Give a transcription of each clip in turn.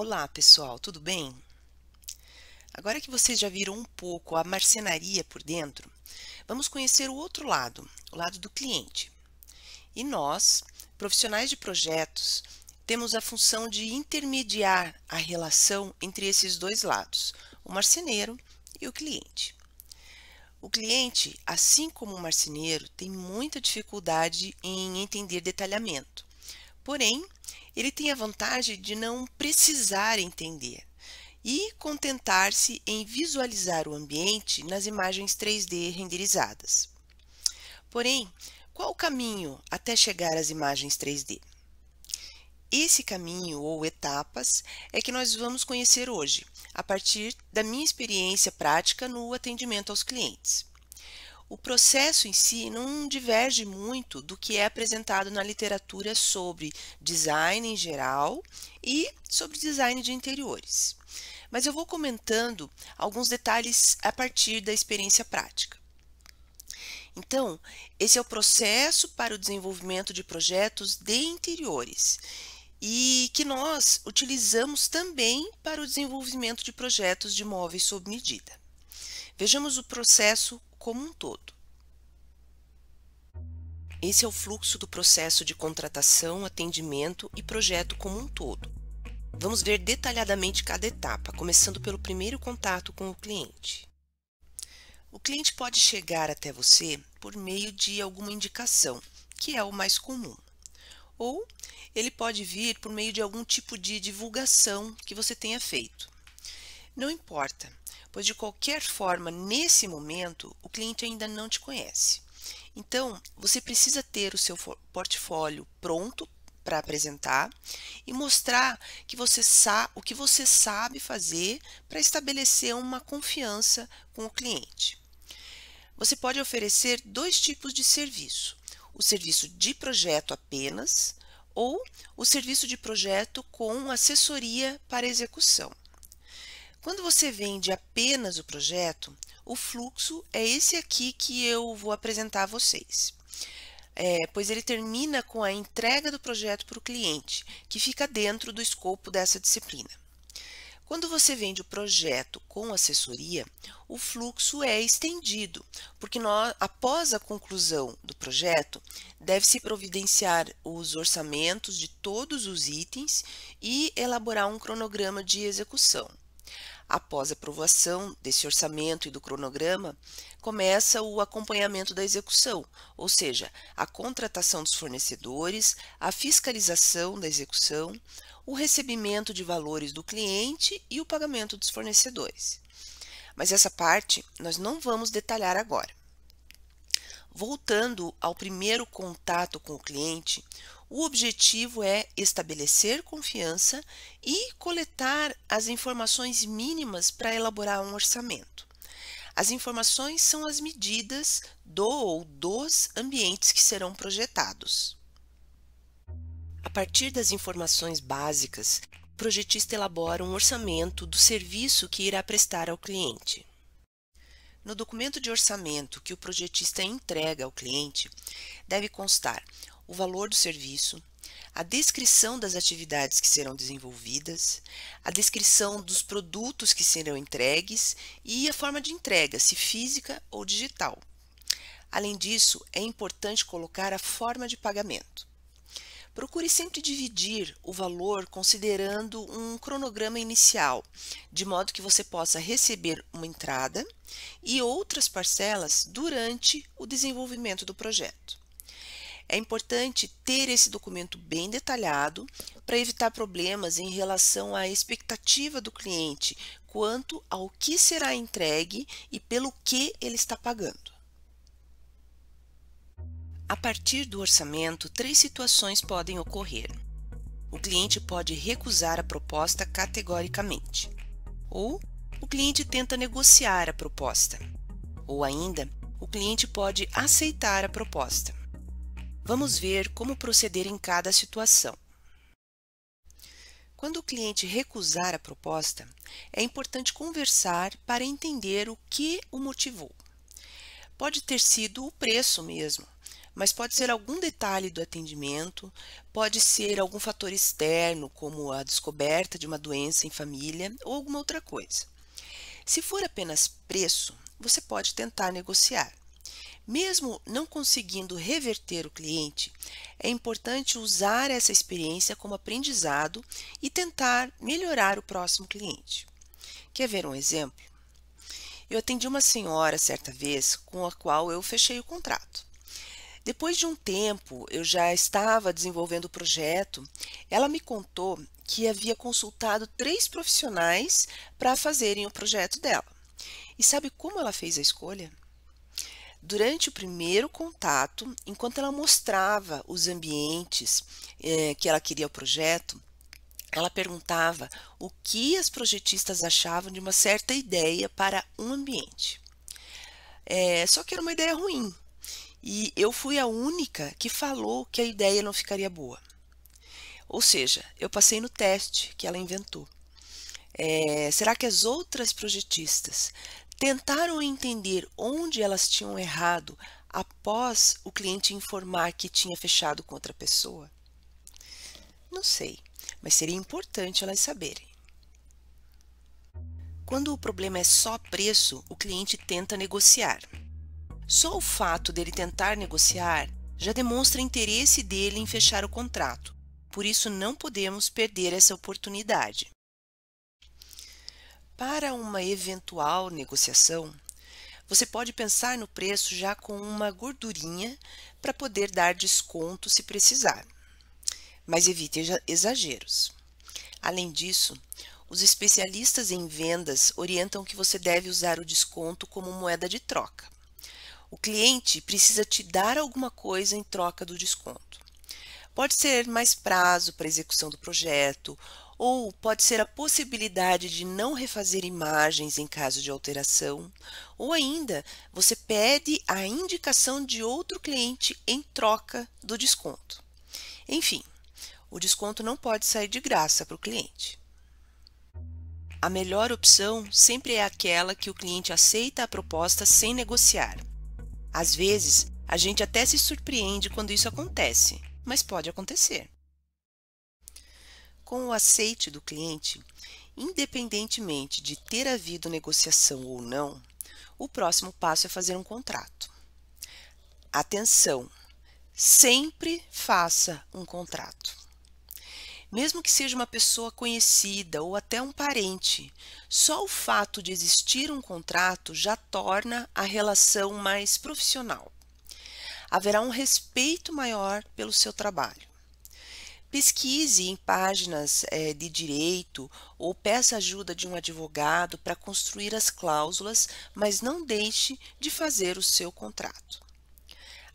Olá, pessoal, tudo bem? Agora que vocês já viram um pouco a marcenaria por dentro, vamos conhecer o outro lado, o lado do cliente. E nós, profissionais de projetos, temos a função de intermediar a relação entre esses dois lados, o marceneiro e o cliente. O cliente, assim como o marceneiro, tem muita dificuldade em entender detalhamento. Porém, ele tem a vantagem de não precisar entender e contentar-se em visualizar o ambiente nas imagens 3D renderizadas. Porém, qual o caminho até chegar às imagens 3D? Esse caminho ou etapas é que nós vamos conhecer hoje, a partir da minha experiência prática no atendimento aos clientes. O processo em si não diverge muito do que é apresentado na literatura sobre design em geral e sobre design de interiores. Mas eu vou comentando alguns detalhes a partir da experiência prática. Então, esse é o processo para o desenvolvimento de projetos de interiores e que nós utilizamos também para o desenvolvimento de projetos de móveis sob medida. Vejamos o processo como um todo. Esse é o fluxo do processo de contratação, atendimento e projeto como um todo. Vamos ver detalhadamente cada etapa, começando pelo primeiro contato com o cliente. O cliente pode chegar até você por meio de alguma indicação, que é o mais comum, ou ele pode vir por meio de algum tipo de divulgação que você tenha feito. Não importa, pois de qualquer forma, nesse momento, o cliente ainda não te conhece. Então, você precisa ter o seu portfólio pronto para apresentar e mostrar que você sa o que você sabe fazer para estabelecer uma confiança com o cliente. Você pode oferecer dois tipos de serviço: o serviço de projeto apenas ou o serviço de projeto com assessoria para execução. Quando você vende apenas o projeto, o fluxo é esse aqui que eu vou apresentar a vocês. É, pois ele termina com a entrega do projeto para o cliente, que fica dentro do escopo dessa disciplina. Quando você vende o projeto com assessoria, o fluxo é estendido, porque nós, após a conclusão do projeto, deve-se providenciar os orçamentos de todos os itens e elaborar um cronograma de execução. Após a aprovação desse orçamento e do cronograma, começa o acompanhamento da execução, ou seja, a contratação dos fornecedores, a fiscalização da execução, o recebimento de valores do cliente e o pagamento dos fornecedores. Mas essa parte nós não vamos detalhar agora. Voltando ao primeiro contato com o cliente, o objetivo é estabelecer confiança e coletar as informações mínimas para elaborar um orçamento. As informações são as medidas do ou dos ambientes que serão projetados. A partir das informações básicas, o projetista elabora um orçamento do serviço que irá prestar ao cliente. No documento de orçamento que o projetista entrega ao cliente, deve constar o valor do serviço, a descrição das atividades que serão desenvolvidas, a descrição dos produtos que serão entregues e a forma de entrega, se física ou digital. Além disso, é importante colocar a forma de pagamento. Procure sempre dividir o valor considerando um cronograma inicial, de modo que você possa receber uma entrada e outras parcelas durante o desenvolvimento do projeto. É importante ter esse documento bem detalhado para evitar problemas em relação à expectativa do cliente quanto ao que será entregue e pelo que ele está pagando. A partir do orçamento, três situações podem ocorrer. O cliente pode recusar a proposta categoricamente, ou o cliente tenta negociar a proposta, ou ainda, o cliente pode aceitar a proposta. Vamos ver como proceder em cada situação. Quando o cliente recusar a proposta, é importante conversar para entender o que o motivou. Pode ter sido o preço mesmo, mas pode ser algum detalhe do atendimento, pode ser algum fator externo, como a descoberta de uma doença em família ou alguma outra coisa. Se for apenas preço, você pode tentar negociar. Mesmo não conseguindo reverter o cliente, é importante usar essa experiência como aprendizado e tentar melhorar o próximo cliente. Quer ver um exemplo? Eu atendi uma senhora certa vez com a qual eu fechei o contrato. Depois de um tempo, eu já estava desenvolvendo o projeto, ela me contou que havia consultado três profissionais para fazerem o projeto dela. E sabe como ela fez a escolha? Durante o primeiro contato, enquanto ela mostrava os ambientes eh, que ela queria o projeto, ela perguntava o que as projetistas achavam de uma certa ideia para um ambiente. É, só que era uma ideia ruim. E eu fui a única que falou que a ideia não ficaria boa. Ou seja, eu passei no teste que ela inventou. É, será que as outras projetistas Tentaram entender onde elas tinham errado após o cliente informar que tinha fechado com outra pessoa? Não sei, mas seria importante elas saberem. Quando o problema é só preço, o cliente tenta negociar. Só o fato dele tentar negociar já demonstra interesse dele em fechar o contrato, por isso não podemos perder essa oportunidade. Para uma eventual negociação, você pode pensar no preço já com uma gordurinha para poder dar desconto se precisar, mas evite exageros. Além disso, os especialistas em vendas orientam que você deve usar o desconto como moeda de troca. O cliente precisa te dar alguma coisa em troca do desconto. Pode ser mais prazo para execução do projeto ou pode ser a possibilidade de não refazer imagens em caso de alteração, ou ainda você pede a indicação de outro cliente em troca do desconto. Enfim, o desconto não pode sair de graça para o cliente. A melhor opção sempre é aquela que o cliente aceita a proposta sem negociar. Às vezes, a gente até se surpreende quando isso acontece, mas pode acontecer com o aceite do cliente, independentemente de ter havido negociação ou não, o próximo passo é fazer um contrato. Atenção! Sempre faça um contrato. Mesmo que seja uma pessoa conhecida ou até um parente, só o fato de existir um contrato já torna a relação mais profissional. Haverá um respeito maior pelo seu trabalho. Pesquise em páginas é, de direito ou peça ajuda de um advogado para construir as cláusulas, mas não deixe de fazer o seu contrato.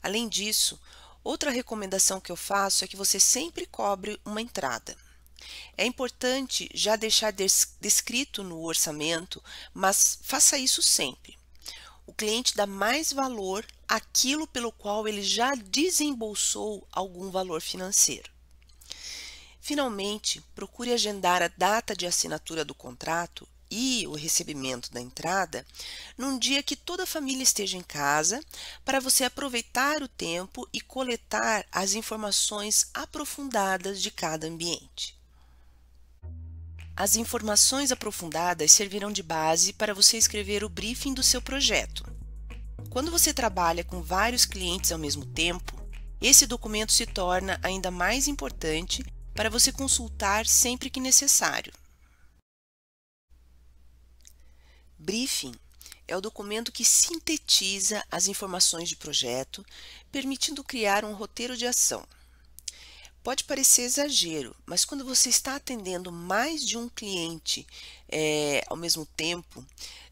Além disso, outra recomendação que eu faço é que você sempre cobre uma entrada. É importante já deixar descrito no orçamento, mas faça isso sempre. O cliente dá mais valor àquilo pelo qual ele já desembolsou algum valor financeiro. Finalmente, procure agendar a data de assinatura do contrato e o recebimento da entrada num dia que toda a família esteja em casa para você aproveitar o tempo e coletar as informações aprofundadas de cada ambiente. As informações aprofundadas servirão de base para você escrever o briefing do seu projeto. Quando você trabalha com vários clientes ao mesmo tempo, esse documento se torna ainda mais importante para você consultar sempre que necessário. Briefing é o documento que sintetiza as informações de projeto, permitindo criar um roteiro de ação. Pode parecer exagero, mas quando você está atendendo mais de um cliente é, ao mesmo tempo,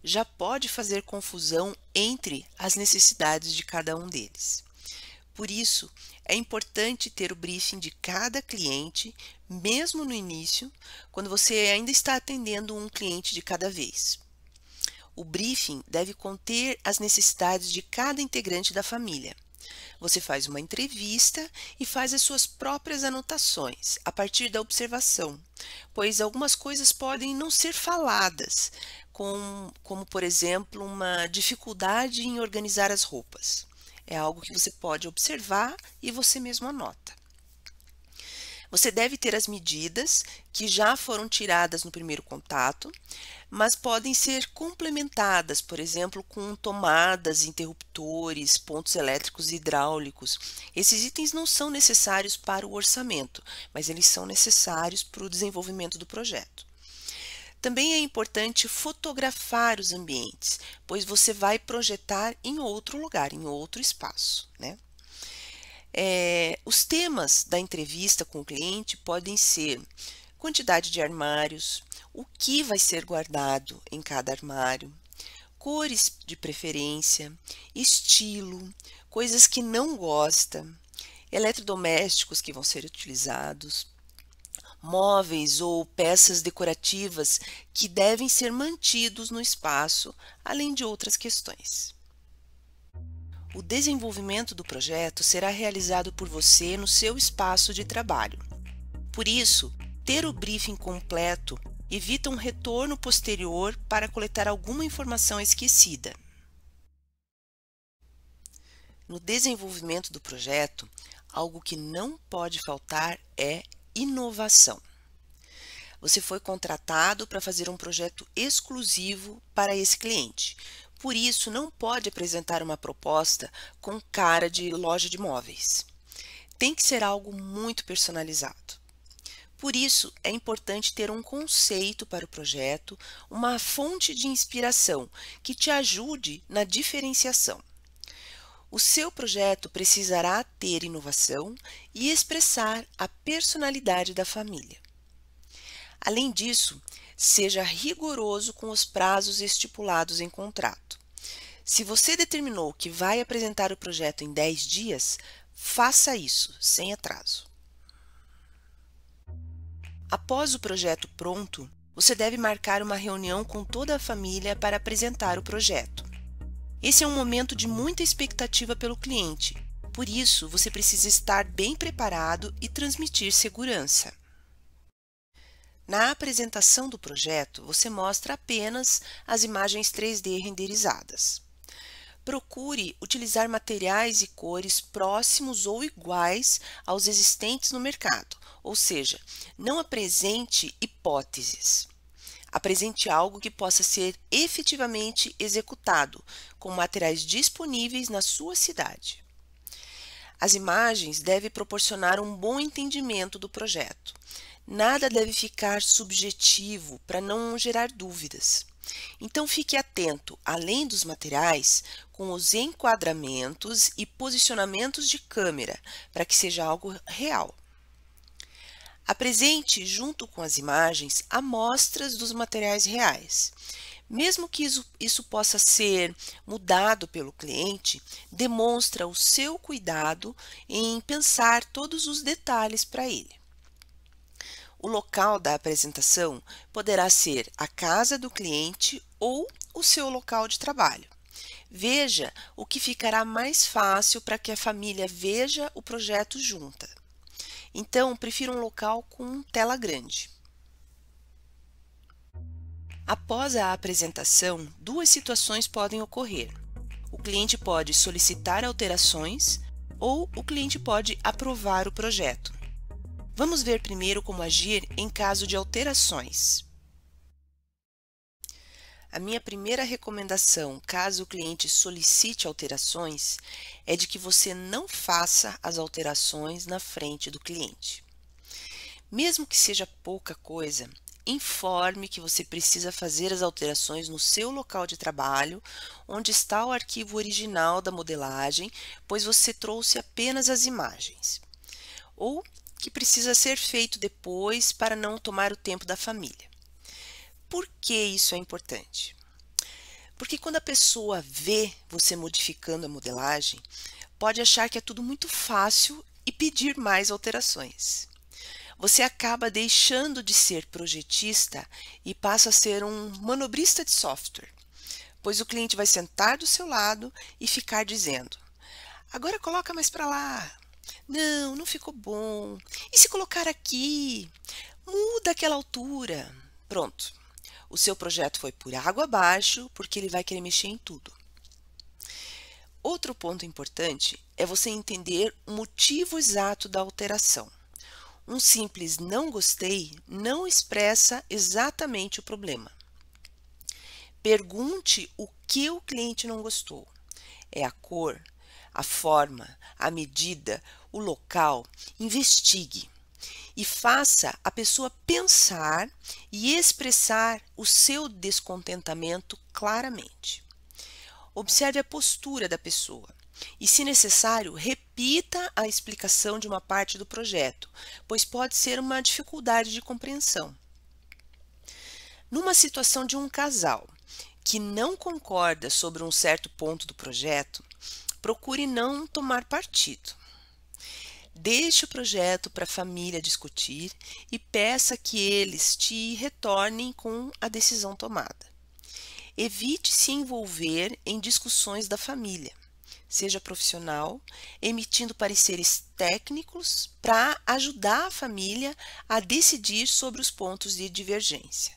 já pode fazer confusão entre as necessidades de cada um deles. Por isso, é importante ter o briefing de cada cliente, mesmo no início, quando você ainda está atendendo um cliente de cada vez. O briefing deve conter as necessidades de cada integrante da família. Você faz uma entrevista e faz as suas próprias anotações a partir da observação, pois algumas coisas podem não ser faladas, como, como por exemplo, uma dificuldade em organizar as roupas. É algo que você pode observar e você mesmo anota. Você deve ter as medidas que já foram tiradas no primeiro contato, mas podem ser complementadas, por exemplo, com tomadas, interruptores, pontos elétricos e hidráulicos. Esses itens não são necessários para o orçamento, mas eles são necessários para o desenvolvimento do projeto. Também é importante fotografar os ambientes, pois você vai projetar em outro lugar, em outro espaço. Né? É, os temas da entrevista com o cliente podem ser quantidade de armários, o que vai ser guardado em cada armário, cores de preferência, estilo, coisas que não gosta, eletrodomésticos que vão ser utilizados, móveis ou peças decorativas que devem ser mantidos no espaço, além de outras questões. O desenvolvimento do projeto será realizado por você no seu espaço de trabalho. Por isso, ter o briefing completo evita um retorno posterior para coletar alguma informação esquecida. No desenvolvimento do projeto, algo que não pode faltar é inovação. Você foi contratado para fazer um projeto exclusivo para esse cliente. Por isso, não pode apresentar uma proposta com cara de loja de móveis. Tem que ser algo muito personalizado. Por isso, é importante ter um conceito para o projeto, uma fonte de inspiração que te ajude na diferenciação. O seu projeto precisará ter inovação e expressar a personalidade da família. Além disso, seja rigoroso com os prazos estipulados em contrato. Se você determinou que vai apresentar o projeto em 10 dias, faça isso sem atraso. Após o projeto pronto, você deve marcar uma reunião com toda a família para apresentar o projeto. Esse é um momento de muita expectativa pelo cliente, por isso você precisa estar bem preparado e transmitir segurança. Na apresentação do projeto, você mostra apenas as imagens 3D renderizadas. Procure utilizar materiais e cores próximos ou iguais aos existentes no mercado, ou seja, não apresente hipóteses apresente algo que possa ser efetivamente executado com materiais disponíveis na sua cidade. As imagens devem proporcionar um bom entendimento do projeto. Nada deve ficar subjetivo para não gerar dúvidas. Então fique atento, além dos materiais, com os enquadramentos e posicionamentos de câmera, para que seja algo real. Apresente, junto com as imagens, amostras dos materiais reais. Mesmo que isso, isso, possa ser mudado pelo cliente, demonstra o seu cuidado em pensar todos os detalhes para ele. O local da apresentação poderá ser a casa do cliente ou o seu local de trabalho. Veja o que ficará mais fácil para que a família veja o projeto junta. Então, prefiro um local com tela grande. Após a apresentação, duas situações podem ocorrer. O cliente pode solicitar alterações ou o cliente pode aprovar o projeto. Vamos ver primeiro como agir em caso de alterações. A minha primeira recomendação, caso o cliente solicite alterações, é de que você não faça as alterações na frente do cliente. Mesmo que seja pouca coisa, informe que você precisa fazer as alterações no seu local de trabalho, onde está o arquivo original da modelagem, pois você trouxe apenas as imagens. Ou que precisa ser feito depois para não tomar o tempo da família por que isso é importante? Porque quando a pessoa vê você modificando a modelagem, pode achar que é tudo muito fácil e pedir mais alterações. Você acaba deixando de ser projetista e passa a ser um manobrista de software, pois o cliente vai sentar do seu lado e ficar dizendo: agora coloca mais para lá. Não, não ficou bom. E se colocar aqui? Muda aquela altura. Pronto o seu projeto foi por água abaixo, porque ele vai querer mexer em tudo. Outro ponto importante é você entender o motivo exato da alteração. Um simples não gostei não expressa exatamente o problema. Pergunte o que o cliente não gostou. É a cor, a forma, a medida, o local. Investigue e faça a pessoa pensar e expressar o seu descontentamento claramente. Observe a postura da pessoa e, se necessário, repita a explicação de uma parte do projeto, pois pode ser uma dificuldade de compreensão. Numa situação de um casal que não concorda sobre um certo ponto do projeto, procure não tomar partido Deixe o projeto para a família discutir e peça que eles te retornem com a decisão tomada. Evite se envolver em discussões da família, seja profissional, emitindo pareceres técnicos para ajudar a família a decidir sobre os pontos de divergência.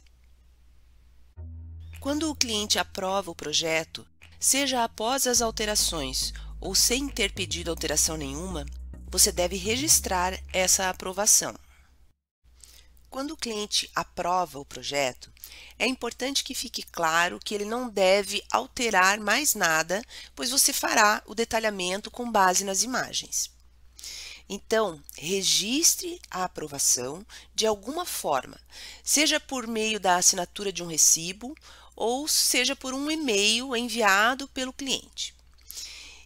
Quando o cliente aprova o projeto, seja após as alterações ou sem ter pedido alteração nenhuma, você deve registrar essa aprovação. Quando o cliente aprova o projeto, é importante que fique claro que ele não deve alterar mais nada, pois você fará o detalhamento com base nas imagens. Então, registre a aprovação de alguma forma, seja por meio da assinatura de um recibo ou seja por um e-mail enviado pelo cliente.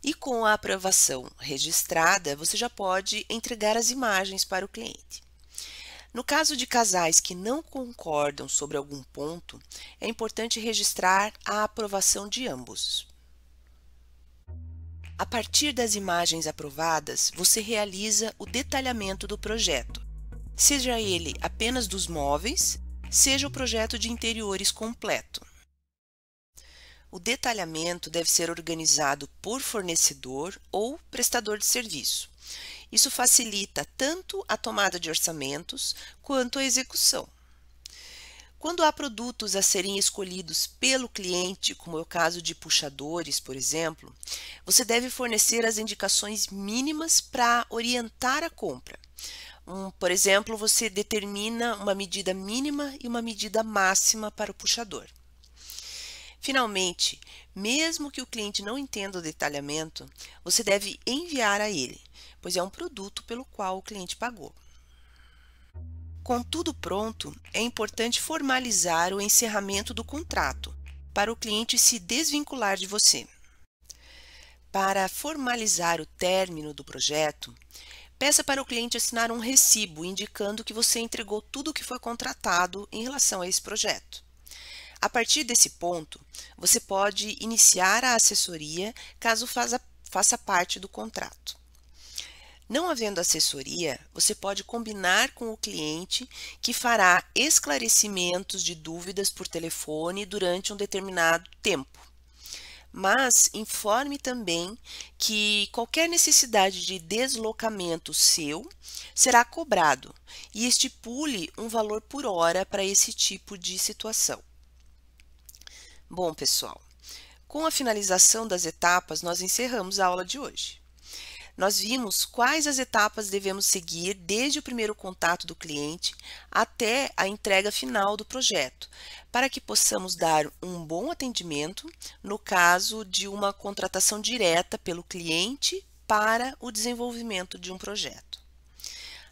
E com a aprovação registrada, você já pode entregar as imagens para o cliente. No caso de casais que não concordam sobre algum ponto, é importante registrar a aprovação de ambos. A partir das imagens aprovadas, você realiza o detalhamento do projeto, seja ele apenas dos móveis, seja o projeto de interiores completo o detalhamento deve ser organizado por fornecedor ou prestador de serviço. Isso facilita tanto a tomada de orçamentos quanto a execução. Quando há produtos a serem escolhidos pelo cliente, como é o caso de puxadores, por exemplo, você deve fornecer as indicações mínimas para orientar a compra. Um, por exemplo, você determina uma medida mínima e uma medida máxima para o puxador. Finalmente, mesmo que o cliente não entenda o detalhamento, você deve enviar a ele, pois é um produto pelo qual o cliente pagou. Com tudo pronto, é importante formalizar o encerramento do contrato para o cliente se desvincular de você. Para formalizar o término do projeto, peça para o cliente assinar um recibo indicando que você entregou tudo o que foi contratado em relação a esse projeto. A partir desse ponto, você pode iniciar a assessoria caso faça, faça parte do contrato. Não havendo assessoria, você pode combinar com o cliente que fará esclarecimentos de dúvidas por telefone durante um determinado tempo. Mas informe também que qualquer necessidade de deslocamento seu será cobrado e estipule um valor por hora para esse tipo de situação. Bom, pessoal, com a finalização das etapas, nós encerramos a aula de hoje. Nós vimos quais as etapas devemos seguir desde o primeiro contato do cliente até a entrega final do projeto, para que possamos dar um bom atendimento no caso de uma contratação direta pelo cliente para o desenvolvimento de um projeto.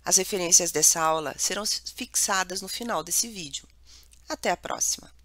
As referências dessa aula serão fixadas no final desse vídeo. Até a próxima!